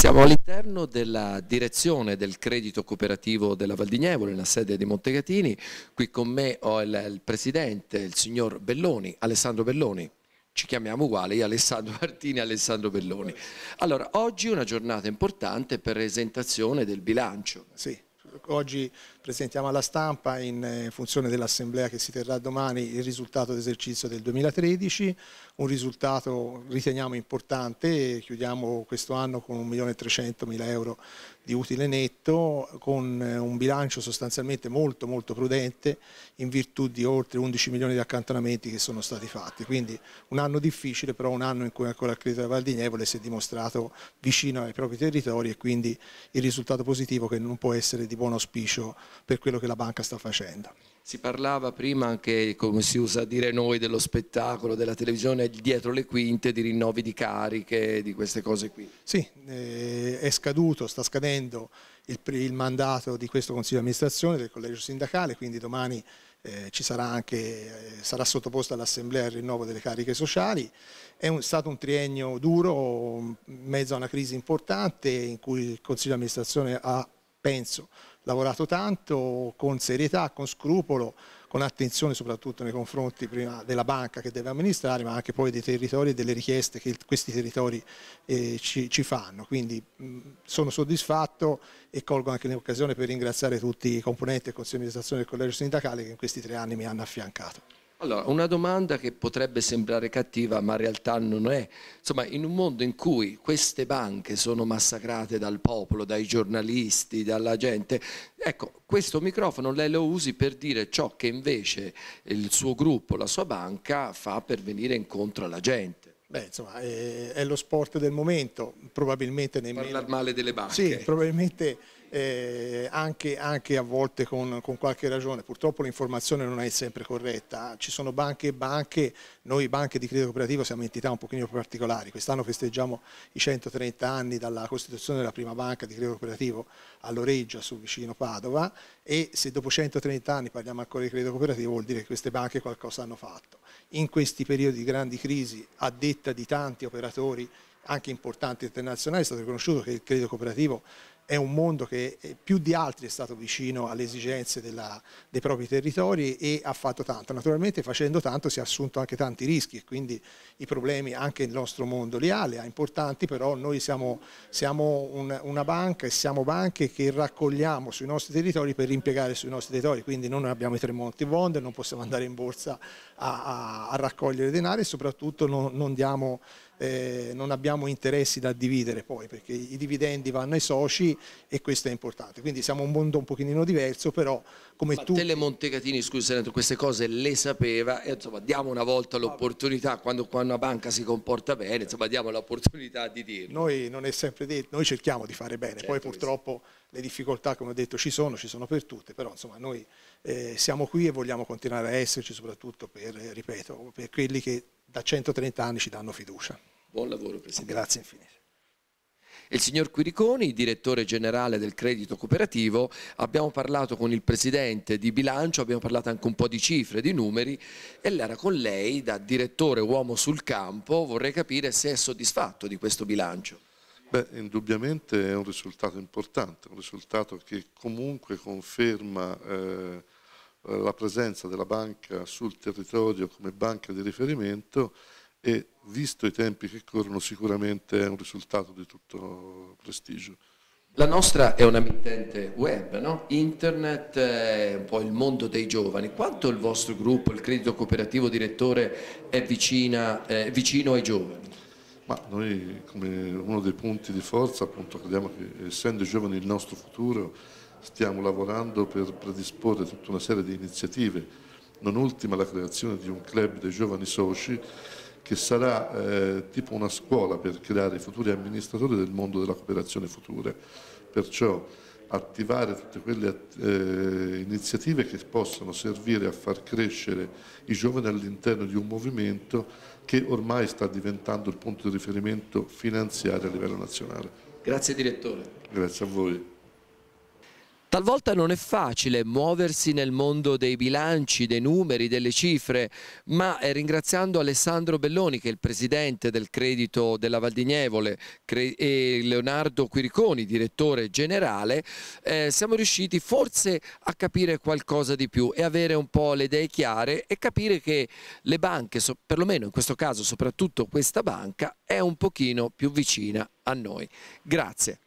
Siamo all'interno della direzione del credito cooperativo della Valdignevole, nella sede di Montegatini. Qui con me ho il, il presidente, il signor Belloni, Alessandro Belloni ci chiamiamo uguali, io Alessandro Martini e Alessandro Belloni. Allora, oggi è una giornata importante per l'esentazione del bilancio. Sì, oggi presentiamo alla stampa in eh, funzione dell'assemblea che si terrà domani il risultato d'esercizio del 2013, un risultato riteniamo importante, chiudiamo questo anno con 1.300.000 euro di utile netto, con eh, un bilancio sostanzialmente molto molto prudente in virtù di oltre 11 milioni di accantonamenti che sono stati fatti, quindi un anno difficile però un anno in cui ancora il credito della Val di Nievole si è dimostrato vicino ai propri territori e quindi il risultato positivo che non può essere di buon auspicio per quello che la banca sta facendo. Si parlava prima anche, come si usa dire noi, dello spettacolo, della televisione, dietro le quinte, di rinnovi di cariche, di queste cose qui. Sì, eh, è scaduto, sta scadendo il, il, mandato di questo Consiglio di amministrazione del Collegio Sindacale, quindi domani eh, sarà, anche, eh, sarà sottoposto all'Assemblea il rinnovo delle cariche sociali. È un, stato un triennio duro, in mezzo a una crisi importante in cui il Consiglio di amministrazione ha penso, lavorato tanto con serietà, con scrupolo, con attenzione soprattutto nei confronti prima della banca che deve amministrare, ma anche poi dei territori e delle richieste che questi territori eh, ci, ci, fanno. Quindi mh, mm, sono soddisfatto e colgo anche l'occasione per ringraziare tutti i componenti e consiglio di amministrazione del collegio sindacale che in questi tre anni mi hanno affiancato. Allora, una domanda che potrebbe sembrare cattiva, ma in realtà non è. Insomma, in un mondo in cui queste banche sono massacrate dal popolo, dai giornalisti, dalla gente, ecco, questo microfono lei lo usi per dire ciò che invece il suo gruppo, la sua banca fa per venire incontro alla gente. Beh, insomma, è, eh, è, lo sport del momento, probabilmente nemmeno... Parlare male delle banche. Sì, probabilmente eh, anche, anche, a volte con, con, qualche ragione. Purtroppo l'informazione non è sempre corretta. Ci sono banche e banche, noi banche di credito cooperativo siamo entità un pochino particolari. Quest'anno festeggiamo i 130 anni dalla costituzione della prima banca di credito cooperativo all'Oreggia, sul vicino Padova, e se dopo 130 anni parliamo ancora di credito cooperativo vuol dire che queste banche qualcosa hanno fatto in questi periodi di grandi crisi, a detta di tanti operatori anche importanti internazionali, è stato riconosciuto che il credito cooperativo è un mondo che più di altri è stato vicino alle esigenze della, dei propri territori e ha fatto tanto. Naturalmente facendo tanto si è assunto anche tanti rischi e quindi i problemi anche il nostro mondo li ha, li ha importanti, però noi siamo, siamo un, una banca e siamo banche che raccogliamo sui nostri territori per impiegare sui nostri territori, quindi non abbiamo i Tremonti Bond, non possiamo andare in borsa a, a, a raccogliere denaro e soprattutto non, non diamo eh, non abbiamo interessi da dividere poi perché i dividendi vanno ai soci e questo è importante. Quindi siamo un mondo un pochino diverso però come Ma tu... Tele Montecatini, scusi queste cose le sapeva e insomma diamo una volta l'opportunità quando, quando, una banca si comporta bene, certo. insomma diamo l'opportunità di dirlo. Noi non è sempre detto, noi cerchiamo di fare bene, certo, poi purtroppo le difficoltà come ho detto ci sono, ci sono per tutte, però insomma noi eh, siamo qui e vogliamo continuare a esserci soprattutto per, eh, ripeto, per quelli che da 130 anni ci danno fiducia. Buon lavoro Presidente. Grazie infinite. Il signor Quiriconi, direttore generale del credito cooperativo, abbiamo parlato con il presidente di bilancio, abbiamo parlato anche un po' di cifre, di numeri e allora con lei da direttore uomo sul campo vorrei capire se è soddisfatto di questo bilancio. Beh, indubbiamente è un risultato importante, un risultato che comunque conferma eh, eh, la presenza della banca sul territorio come banca di riferimento e visto i tempi che corrono sicuramente è un risultato di tutto prestigio. La nostra è una mittente web, no? internet è un po' il mondo dei giovani. Quanto il vostro gruppo, il Credito Cooperativo Direttore, è, vicina, è vicino ai giovani? Ma noi come uno dei punti di forza appunto crediamo che essendo i giovani il nostro futuro stiamo lavorando per predisporre tutta una serie di iniziative, non ultima la creazione di un club dei giovani soci che sarà eh, tipo una scuola per creare i futuri amministratori del mondo della cooperazione futura. Perciò attivare tutte quelle eh, iniziative che possono servire a far crescere i giovani all'interno di un movimento che ormai sta diventando il punto di riferimento finanziario a livello nazionale. Grazie direttore. Grazie a voi. Talvolta non è facile muoversi nel mondo dei bilanci, dei numeri, delle cifre, ma eh, ringraziando Alessandro Belloni, che è il presidente del credito della Valdignevole, e Leonardo Quiriconi, direttore generale, eh, siamo riusciti forse a capire qualcosa di più e avere un po' le idee chiare e capire che le banche, perlomeno in questo caso soprattutto questa banca, è un pochino più vicina a noi. Grazie.